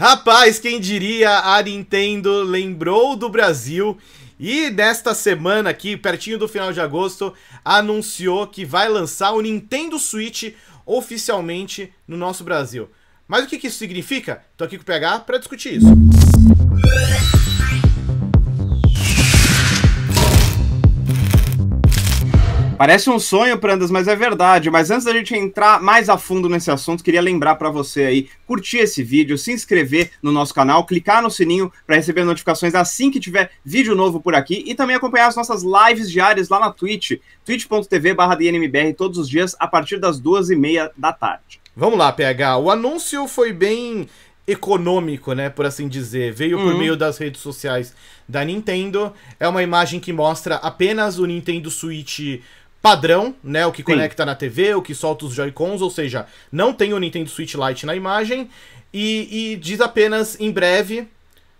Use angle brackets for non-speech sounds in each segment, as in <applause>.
Rapaz, quem diria, a Nintendo lembrou do Brasil e nesta semana aqui, pertinho do final de agosto, anunciou que vai lançar o Nintendo Switch oficialmente no nosso Brasil. Mas o que, que isso significa? Tô aqui com o PH para discutir isso. Parece um sonho, Prandas, mas é verdade. Mas antes da gente entrar mais a fundo nesse assunto, queria lembrar para você aí curtir esse vídeo, se inscrever no nosso canal, clicar no sininho para receber notificações assim que tiver vídeo novo por aqui e também acompanhar as nossas lives diárias lá na Twitch, twitch.tv/dnmbr todos os dias a partir das duas e meia da tarde. Vamos lá, PH. O anúncio foi bem econômico, né, por assim dizer. Veio uhum. por meio das redes sociais da Nintendo. É uma imagem que mostra apenas o Nintendo Switch padrão, né? O que Sim. conecta na TV, o que solta os Joy-Cons, ou seja, não tem o Nintendo Switch Lite na imagem. E, e, diz apenas em breve,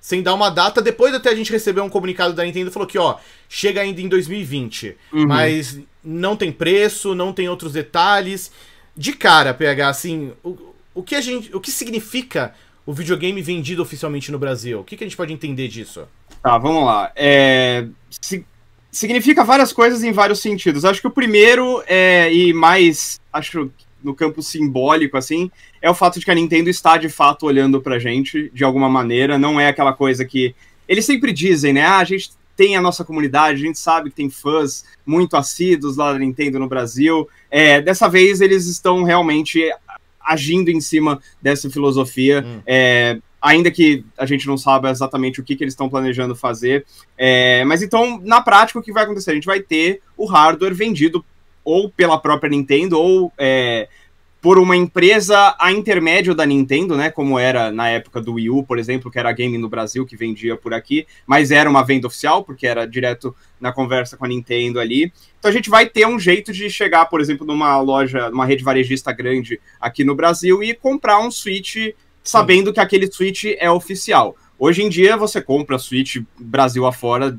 sem dar uma data. Depois até a gente recebeu um comunicado da Nintendo falou que, ó, chega ainda em 2020. Uhum. Mas não tem preço, não tem outros detalhes. De cara, PH, assim, o, o que a gente. O que significa o videogame vendido oficialmente no Brasil? O que, que a gente pode entender disso? Tá, vamos lá. É, se, significa várias coisas em vários sentidos. Acho que o primeiro é, e mais, acho no campo simbólico, assim, é o fato de que a Nintendo está de fato olhando pra gente de alguma maneira. Não é aquela coisa que. Eles sempre dizem, né? Ah, a gente tem a nossa comunidade, a gente sabe que tem fãs muito assíduos lá da Nintendo no Brasil. É, dessa vez eles estão realmente agindo em cima dessa filosofia. Hum. É, ainda que a gente não saiba exatamente o que, que eles estão planejando fazer. É, mas então, na prática, o que vai acontecer? A gente vai ter o hardware vendido ou pela própria Nintendo ou é, por uma empresa a intermédio da Nintendo, né? Como era na época do Wii U, por exemplo, que era a Game no Brasil que vendia por aqui, mas era uma venda oficial, porque era direto na conversa com a Nintendo ali. Então a gente vai ter um jeito de chegar, por exemplo, numa loja, numa rede varejista grande aqui no Brasil e comprar um Switch sabendo que aquele Switch é oficial. Hoje em dia você compra Switch Brasil afora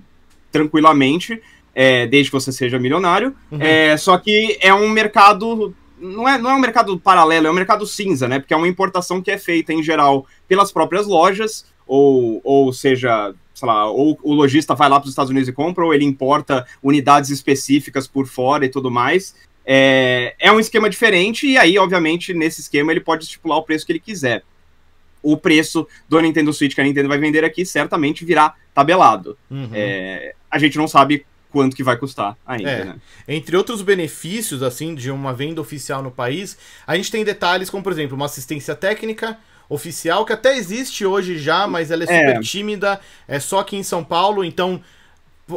tranquilamente, é, desde que você seja milionário. Uhum. É, só que é um mercado. Não é, não é um mercado paralelo, é um mercado cinza, né? Porque é uma importação que é feita, em geral, pelas próprias lojas, ou, ou seja, sei lá, ou o lojista vai lá para os Estados Unidos e compra, ou ele importa unidades específicas por fora e tudo mais. É, é um esquema diferente, e aí, obviamente, nesse esquema ele pode estipular o preço que ele quiser o preço do Nintendo Switch que a Nintendo vai vender aqui certamente virá tabelado. Uhum. É, a gente não sabe quanto que vai custar ainda, é. né? Entre outros benefícios, assim, de uma venda oficial no país, a gente tem detalhes como, por exemplo, uma assistência técnica oficial, que até existe hoje já, mas ela é, é. super é. tímida, é só aqui em São Paulo, então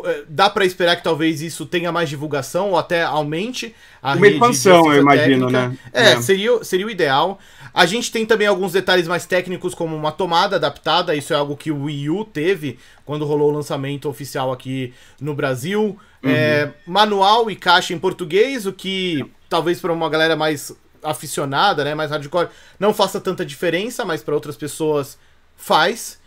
é, dá para esperar que talvez isso tenha mais divulgação ou até aumente a uma expansão eu imagino técnica. né é, é, seria seria o ideal a gente tem também alguns detalhes mais técnicos como uma tomada adaptada isso é algo que o Wii U teve quando rolou o lançamento oficial aqui no Brasil é, uhum. é, manual e caixa em português o que talvez para uma galera mais aficionada né mais hardcore não faça tanta diferença mas para outras pessoas faz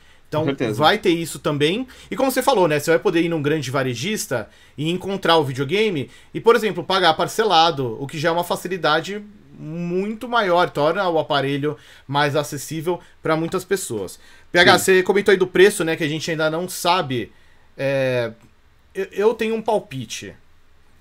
então vai ter isso também. E como você falou, né? Você vai poder ir num grande varejista e encontrar o videogame e, por exemplo, pagar parcelado, o que já é uma facilidade muito maior, torna o aparelho mais acessível para muitas pessoas. PH, Sim. você comentou aí do preço, né? Que a gente ainda não sabe. É... Eu, eu tenho um palpite.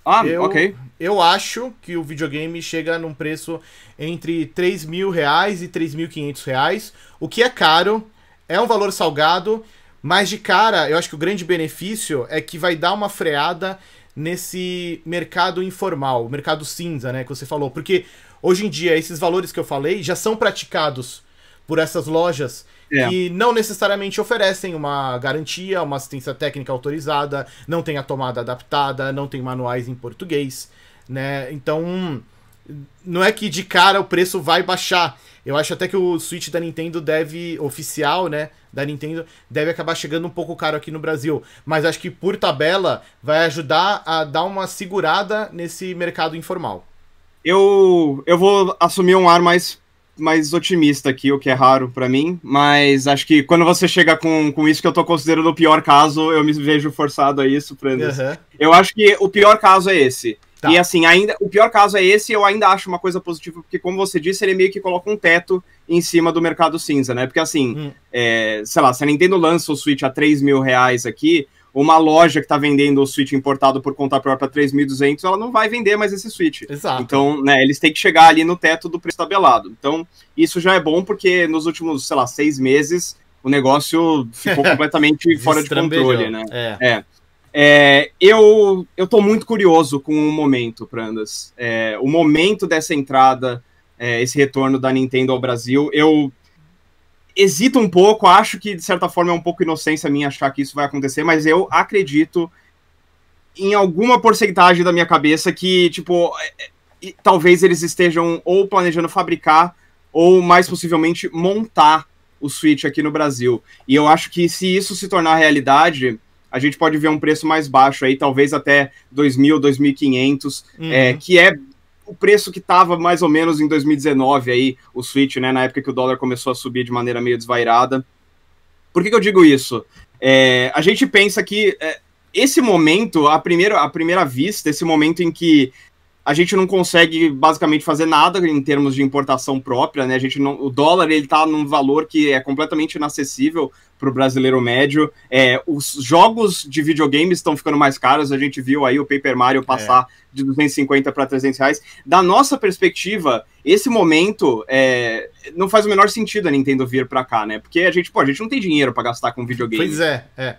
Ah, eu, ok. Eu acho que o videogame chega num preço entre 3 mil reais e 3.500 reais, o que é caro, é um valor salgado, mas de cara, eu acho que o grande benefício é que vai dar uma freada nesse mercado informal, mercado cinza, né, que você falou, porque hoje em dia esses valores que eu falei já são praticados por essas lojas é. não necessariamente oferecem uma garantia, uma assistência técnica autorizada, não tem a tomada adaptada, não tem manuais em português, né? Então, não é que de cara o preço vai baixar. Eu acho até que o Switch da Nintendo deve, oficial, né, da Nintendo, deve acabar chegando um pouco caro aqui no Brasil. Mas acho que por tabela vai ajudar a dar uma segurada nesse mercado informal. Eu, eu vou assumir um ar mais, mais otimista aqui, o que é raro para mim, mas acho que quando você chega com, com isso que eu tô considerando o pior caso, eu me vejo forçado a isso, Prendas. Uhum. Eu acho que o pior caso é esse Tá. E assim, ainda o pior caso é esse, eu ainda acho uma coisa positiva, porque como você disse, ele meio que coloca um teto em cima do mercado cinza, né? Porque assim, hum. é, sei lá, se a Nintendo lança o Switch a 3 mil reais aqui, uma loja que está vendendo o Switch importado por conta própria a 3.200, ela não vai vender mais esse Switch. Exato. Então, né, eles têm que chegar ali no teto do preço tabelado. Então, isso já é bom, porque nos últimos, sei lá, seis meses, o negócio ficou <laughs> completamente fora de controle, né? É. é. É, eu eu tô muito curioso com o momento, Prandas. É, o momento dessa entrada, é, esse retorno da Nintendo ao Brasil, eu hesito um pouco, acho que de certa forma é um pouco inocência minha achar que isso vai acontecer, mas eu acredito em alguma porcentagem da minha cabeça que, tipo, é, é, talvez eles estejam ou planejando fabricar ou mais possivelmente montar o Switch aqui no Brasil. E eu acho que se isso se tornar realidade, a gente pode ver um preço mais baixo aí, talvez até 2.000, 2.500, uhum. é, que é o preço que estava mais ou menos em 2019 aí, o Switch, né, na época que o dólar começou a subir de maneira meio desvairada. Por que, que eu digo isso? É, a gente pensa que é, esse momento, a primeira, a primeira vista, esse momento em que a gente não consegue basicamente fazer nada em termos de importação própria, né? A gente não, o dólar ele está num valor que é completamente inacessível para o brasileiro médio. É, os jogos de videogames estão ficando mais caros. A gente viu aí o Paper Mario é. passar é. de 250 para 300 reais. Da nossa perspectiva, esse momento é, não faz o menor sentido a Nintendo vir para cá, né? Porque a gente, pô, a gente não tem dinheiro para gastar com videogame. Pois é, é.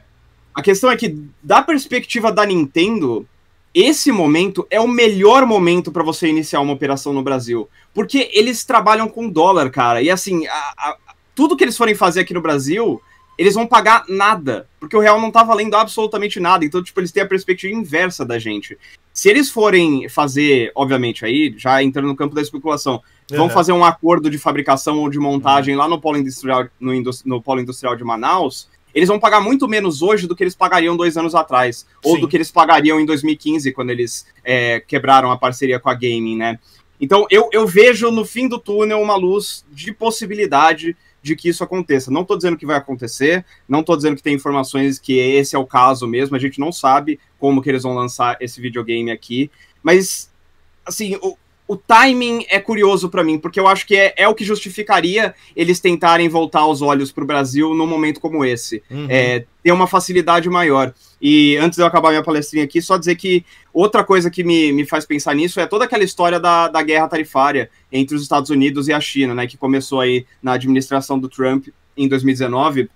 A questão é que, da perspectiva da Nintendo, esse momento é o melhor momento para você iniciar uma operação no Brasil. Porque eles trabalham com dólar, cara. E assim, a, a, tudo que eles forem fazer aqui no Brasil, eles vão pagar nada. Porque o real não tá valendo absolutamente nada. Então, tipo, eles têm a perspectiva inversa da gente. Se eles forem fazer, obviamente, aí, já entrando no campo da especulação, uhum. vão fazer um acordo de fabricação ou de montagem uhum. lá no polo industrial, no, no polo industrial de Manaus eles vão pagar muito menos hoje do que eles pagariam dois anos atrás, ou Sim. do que eles pagariam em 2015, quando eles é, quebraram a parceria com a Gaming, né? Então eu, eu vejo no fim do túnel uma luz de possibilidade de que isso aconteça. Não estou dizendo que vai acontecer, não estou dizendo que tem informações que esse é o caso mesmo, a gente não sabe como que eles vão lançar esse videogame aqui, mas assim, o, o timing é curioso para mim, porque eu acho que é, é, o que justificaria eles tentarem voltar os olhos para o Brasil num momento como esse. Uhum. É, ter uma facilidade maior. E antes de eu acabar minha palestrinha aqui, só dizer que outra coisa que me, me faz pensar nisso é toda aquela história da, da guerra tarifária entre os Estados Unidos e a China, né, que começou aí na administração do Trump em 2019.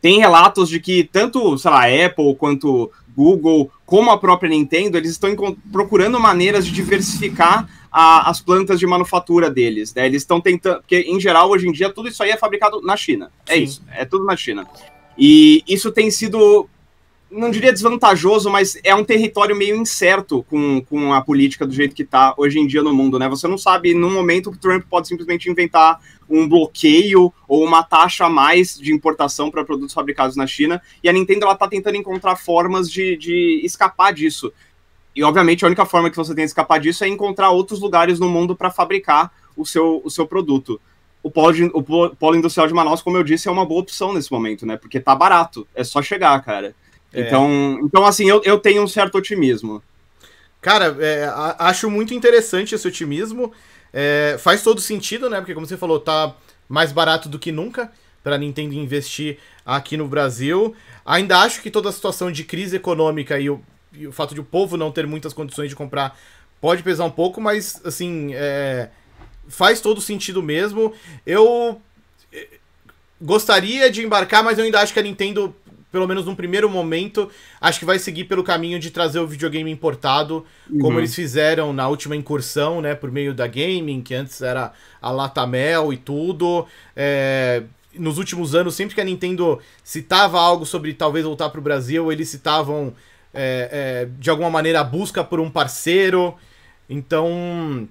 Tem relatos de que tanto, sei lá, a Apple quanto Google, como a própria Nintendo, eles estão procurando maneiras de diversificar a, as plantas de manufatura deles. Né? Eles estão tentando. Porque, em geral, hoje em dia, tudo isso aí é fabricado na China. É Sim. isso. É tudo na China. E isso tem sido não diria desvantajoso, mas é um território meio incerto com, com a política do jeito que está hoje em dia no mundo, né? Você não sabe num momento que Trump pode simplesmente inventar um bloqueio ou uma taxa a mais de importação para produtos fabricados na China, e a Nintendo ela tá tentando encontrar formas de, de escapar disso. E obviamente a única forma que você tem de escapar disso é encontrar outros lugares no mundo para fabricar o seu, o seu produto o polo, de, o polo industrial de Manaus, como eu disse, é uma boa opção nesse momento, né? Porque tá barato, é só chegar, cara. É. Então, então, assim, eu, eu tenho um certo otimismo. Cara, é, a, acho muito interessante esse otimismo. É, faz todo sentido, né? Porque, como você falou, tá mais barato do que nunca para a Nintendo investir aqui no Brasil. Ainda acho que toda a situação de crise econômica e o, e o fato de o povo não ter muitas condições de comprar pode pesar um pouco, mas, assim, é, faz todo sentido mesmo. Eu é, gostaria de embarcar, mas eu ainda acho que a Nintendo pelo menos num primeiro momento, acho que vai seguir pelo caminho de trazer o videogame importado, uhum. como eles fizeram na última incursão, né, por meio da gaming, que antes era a Latamel e tudo. É, nos últimos anos, sempre que a Nintendo citava algo sobre talvez voltar para o Brasil, eles citavam é, é, de alguma maneira a busca por um parceiro. Então,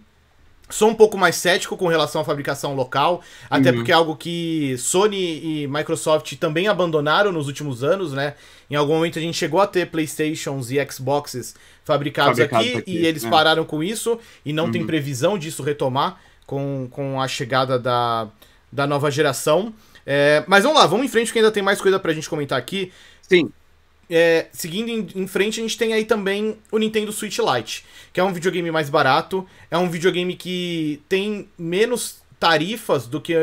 Sou um pouco mais cético com relação à fabricação local, até uhum. porque é algo que Sony e Microsoft também abandonaram nos últimos anos, né? Em algum momento a gente chegou a ter PlayStations e Xboxes fabricados, aqui, aqui, e eles é. pararam com isso e não uhum. tem previsão disso retomar com, com a chegada da, da nova geração. É, mas vamos lá, vamos em frente que ainda tem mais coisa pra gente comentar aqui. Sim é, seguindo em, em, frente, a gente tem aí também o Nintendo Switch Lite, que é um videogame mais barato, é um videogame que tem menos tarifas do que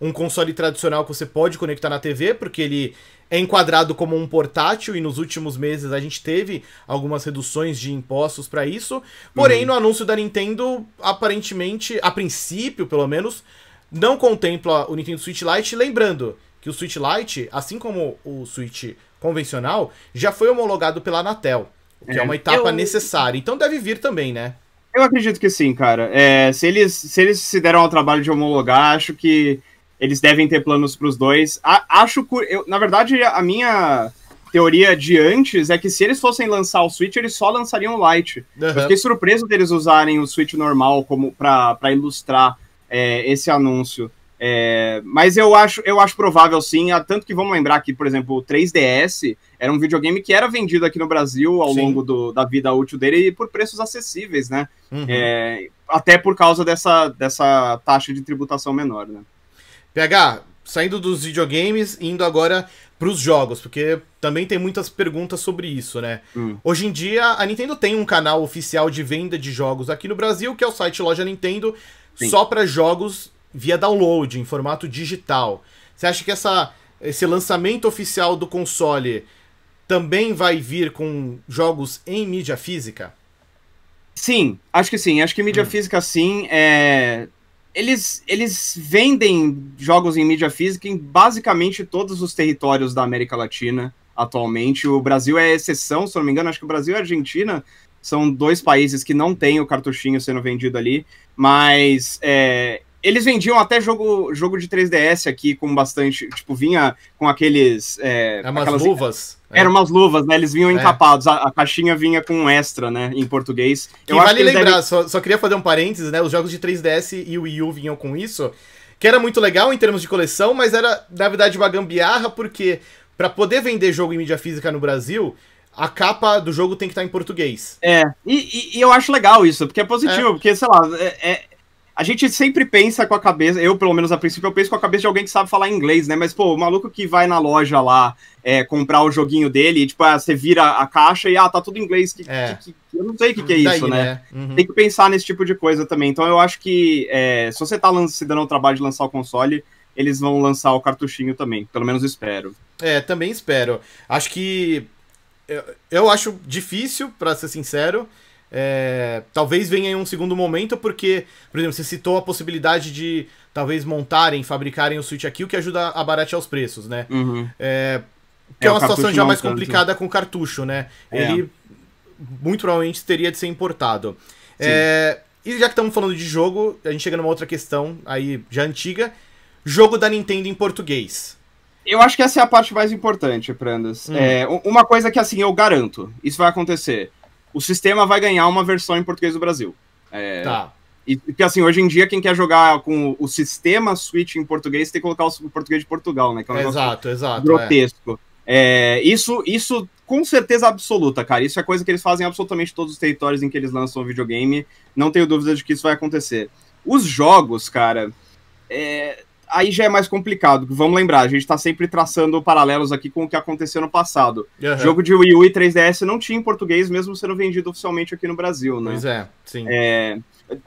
um console tradicional que você pode conectar na TV, porque ele é enquadrado como um portátil e nos últimos meses a gente teve algumas reduções de impostos para isso. Porém, uhum. no anúncio da Nintendo, aparentemente, a princípio, pelo menos, não contempla o Nintendo Switch Lite, lembrando que o Switch Lite, assim como o Switch convencional já foi homologado pela Anatel, que é, é uma etapa eu... necessária. Então deve vir também, né? Eu acredito que sim, cara. É, se, eles, se eles se deram ao trabalho de homologar, acho que eles devem ter planos para os dois. A, acho eu, na verdade a minha teoria de antes é que se eles fossem lançar o Switch, eles só lançariam o Lite. Uhum. Eu fiquei surpreso deles usarem o Switch normal como para ilustrar é, esse anúncio. É, mas eu acho, eu acho provável sim, ah, tanto que vamos lembrar que, por exemplo, o 3DS era um videogame que era vendido aqui no Brasil ao sim. longo do, da vida útil dele e por preços acessíveis, né? Uhum. É, até por causa dessa, dessa taxa de tributação menor, né? PH, saindo dos videogames indo agora para os jogos, porque também tem muitas perguntas sobre isso, né? Hum. Hoje em dia, a Nintendo tem um canal oficial de venda de jogos aqui no Brasil, que é o site Loja Nintendo, Sim. só para jogos via download, em formato digital. Você acha que essa, esse lançamento oficial do console também vai vir com jogos em mídia física? Sim, acho que sim. Acho que mídia hum. física sim. É... Eles, eles vendem jogos em mídia física em basicamente todos os territórios da América Latina atualmente. O Brasil é exceção, se não me engano. Acho que o Brasil e a Argentina são dois países que não têm o cartuchinho sendo vendido ali. Mas é, eles vendiam até jogo, jogo de 3DS aqui com bastante. Tipo, vinha com aqueles. É, é umas aquelas, luvas. É. Eram umas luvas, né? Eles vinham é. encapados. A, a, caixinha vinha com um extra, né? Em português. e Eu vale que lembrar, devem... só, só queria fazer um parênteses, né? Os jogos de 3DS e o Wii U vinham com isso. Que era muito legal em termos de coleção, mas era, na verdade, uma gambiarra, porque para poder vender jogo em mídia física no Brasil, a capa do jogo tem que estar tá em português. É, e, e, e eu acho legal isso, porque é positivo, é. porque, sei lá, é, é a gente sempre pensa com a cabeça, eu pelo menos a princípio, eu penso com a cabeça de alguém que sabe falar inglês, né? Mas, pô, o maluco que vai na loja lá é, comprar o joguinho dele, e, tipo, ah, você vira a caixa e, ah, tá tudo em inglês. Que, é. que, que eu não sei o que, que é Daí, isso, né? né? Uhum. Tem que pensar nesse tipo de coisa também. Então, eu acho que é, se você tá se dando o trabalho de lançar o console, eles vão lançar o cartuchinho também. Pelo menos espero. É, também espero. Acho que. Eu, eu acho difícil, para ser sincero. É, talvez venha em um segundo momento, porque, por exemplo, você citou a possibilidade de talvez montarem, fabricarem o Switch aqui, o que ajuda a baratear os preços, né? Uhum. É, que é, é uma situação já mais complicada com o cartucho, né? É. Ele muito provavelmente teria de ser importado. É, e já que estamos falando de jogo, a gente chega numa outra questão aí já antiga: jogo da Nintendo em português. Eu acho que essa é a parte mais importante, Prandas. Hum. É, uma coisa que assim eu garanto, isso vai acontecer o sistema vai ganhar uma versão em português do Brasil. É, tá. E que assim, hoje em dia, quem quer jogar com o sistema Switch em português tem que colocar o português de Portugal, né? Que é um exato, exato. É. Grotesco. É. É, isso, isso, com certeza absoluta, cara. Isso é coisa que eles fazem absolutamente todos os territórios em que eles lançam o videogame. Não tenho dúvida de que isso vai acontecer. Os jogos, cara. É, aí já é mais complicado. Vamos lembrar, a gente está sempre traçando paralelos aqui com o que aconteceu no passado. Uhum. Jogo de Wii U e 3DS não tinha em português, mesmo sendo vendido oficialmente aqui no Brasil, né? Pois é, sim. É,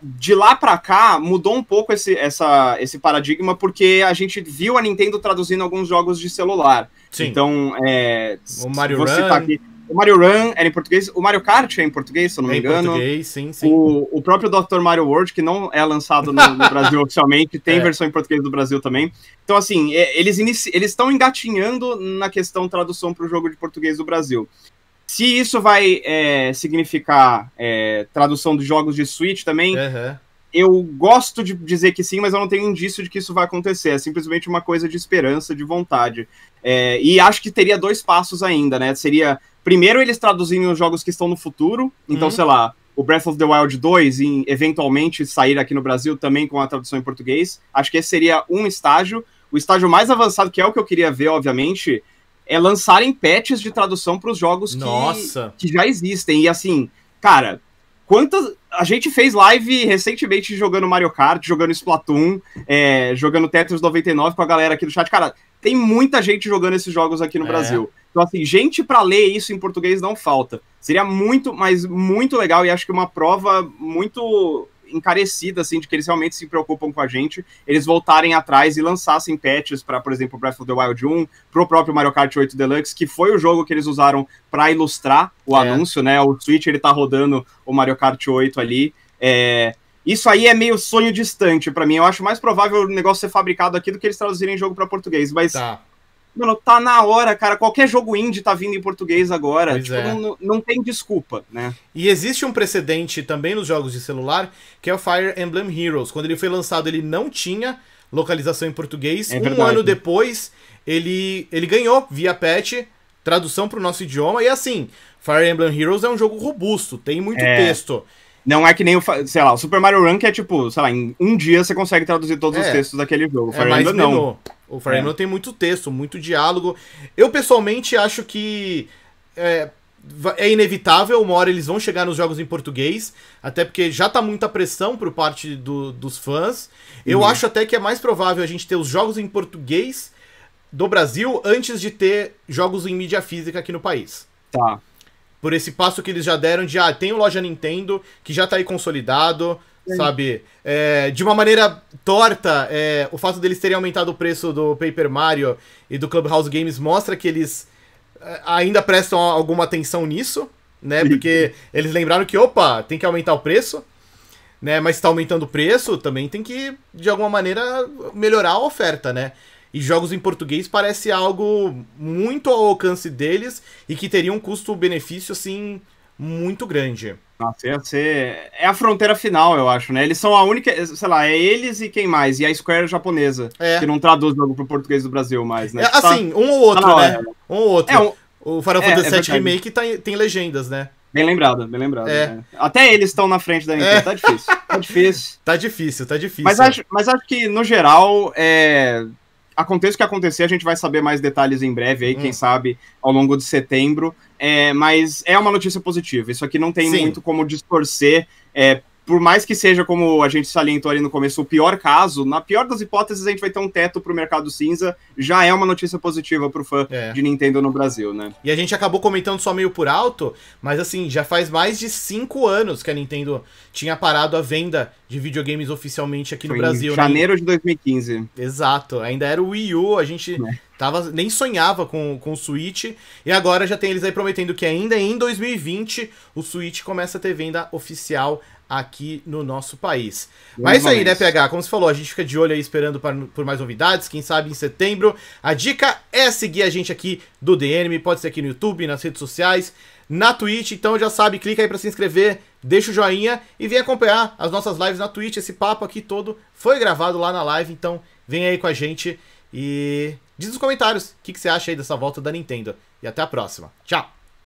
de lá para cá, mudou um pouco esse, essa, esse paradigma, porque a gente viu a Nintendo traduzindo alguns jogos de celular. Sim. Então, é, o Mario Run... aqui, o Mario Run era em português, o Mario Kart é em português, se eu não é me engano. Em português, sim, sim. O, o próprio Dr. Mario World, que não é lançado no, no <laughs> Brasil oficialmente, tem é. versão em português do Brasil também. Então, assim, é, eles inici... eles estão engatinhando na questão tradução para o jogo de português do Brasil. Se isso vai é, significar é, tradução de jogos de Switch também, uhum. eu gosto de dizer que sim, mas eu não tenho indício de que isso vai acontecer. É simplesmente uma coisa de esperança, de vontade. É, e acho que teria dois passos ainda, né? Seria Primeiro, eles traduzirem os jogos que estão no futuro. Então, uhum. sei lá, o Breath of the Wild 2 em eventualmente sair aqui no Brasil também com a tradução em português. Acho que esse seria um estágio. O estágio mais avançado, que é o que eu queria ver, obviamente, é lançarem patches de tradução para os jogos Nossa. que, que já existem. E assim, cara, quantas. A gente fez live recentemente jogando Mario Kart, jogando Splatoon, é, jogando Tetris 99 com a galera aqui do chat. Cara, tem muita gente jogando esses jogos aqui no é. Brasil. Então, assim, gente para ler isso em português não falta. Seria muito, mas muito legal e acho que uma prova muito encarecida, assim, de que eles realmente se preocupam com a gente, eles voltarem atrás e lançassem patches para, por exemplo, Breath of the Wild 1, pro próprio Mario Kart 8 Deluxe, que foi o jogo que eles usaram para ilustrar o é. anúncio, né? O Switch, ele tá rodando o Mario Kart 8 ali. É, isso aí é meio sonho distante para mim. Eu acho mais provável o negócio ser fabricado aqui do que eles traduzirem jogo para português, mas tá. Mano, tá na hora, cara. Qualquer jogo indie tá vindo em português agora. Tipo, é. não, não tem desculpa, né? E existe um precedente também nos jogos de celular, que é o Fire Emblem Heroes. Quando ele foi lançado, ele não tinha localização em português. É um verdade. ano depois, ele, ele ganhou via patch, tradução para o nosso idioma. E assim, Fire Emblem Heroes é um jogo robusto, tem muito é. texto. Não é que nem o, sei lá, o Super Mario Run que é tipo, sei lá, em um dia você consegue traduzir todos os é. textos daquele jogo. É Fire Emblem não. Menor. O Fire é. Emblem tem muito texto, muito diálogo. Eu, pessoalmente, acho que é, é, inevitável, uma hora eles vão chegar nos jogos em português, até porque já tá muita pressão por parte do, dos fãs. Eu uhum. acho até que é mais provável a gente ter os jogos em português do Brasil antes de ter jogos em mídia física aqui no país. Tá. Por esse passo que eles já deram de, ah, tem o Loja Nintendo, que já tá aí consolidado, Sabe? É, de uma maneira torta, é, o fato deles terem aumentado o preço do Paper Mario e do Clubhouse Games mostra que eles é, ainda prestam alguma atenção nisso, né? Porque eles lembraram que, opa, tem que aumentar o preço, né? Mas está aumentando o preço, também tem que, de alguma maneira, melhorar a oferta, né? E jogos em português parece algo muito ao alcance deles e que teria um custo-benefício, assim, muito grande. Nossa, ia ser... É a fronteira final, eu acho, né? Eles são a única, sei lá, é eles e quem mais? E a Square é japonesa, é. que não traduz logo pro português do Brasil mais, né? É, tipo, tá assim, um ou outro, tá né? Um ou outro. É, um... O Final é, Fantasy é VII Remake tá, tem legendas, né? Bem lembrado, bem lembrado. É. Né? Até eles estão na frente da Nintendo, é. tá difícil. Tá difícil. <laughs> tá difícil, tá difícil. Mas acho, mas acho que, no geral, é aconteça o que acontecer, a gente vai saber mais detalhes em breve aí, hum. quem sabe, ao longo de setembro. É, mas é uma notícia positiva. Isso aqui não tem Sim. muito como distorcer é, por mais que seja, como a gente salientou ali no começo, o pior caso, na pior das hipóteses, a gente vai ter um teto para o mercado cinza. Já é uma notícia positiva para o fã é. de Nintendo no Brasil, né? E a gente acabou comentando só meio por alto, mas assim, já faz mais de cinco anos que a Nintendo tinha parado a venda de videogames oficialmente aqui Foi no Brasil. Em né? janeiro né? de 2015. Exato. Ainda era o Wii U, a gente. É. Tava, nem sonhava com, com o Switch. E agora já tem eles aí prometendo que ainda em 2020 o Switch começa a ter venda oficial aqui no nosso país. Mas é isso aí, né, PH? Como você falou, a gente fica de olho aí esperando pra, por mais novidades, quem sabe em setembro. A dica é seguir a gente aqui do DM pode ser aqui no YouTube, nas redes sociais, na Twitch. Então já sabe, clica aí para se inscrever, deixa o joinha e vem acompanhar as nossas lives na Twitch. Esse papo aqui todo foi gravado lá na live, então vem aí com a gente e diz nos comentários o que, que você acha aí dessa volta da Nintendo. E até a próxima. Tchau!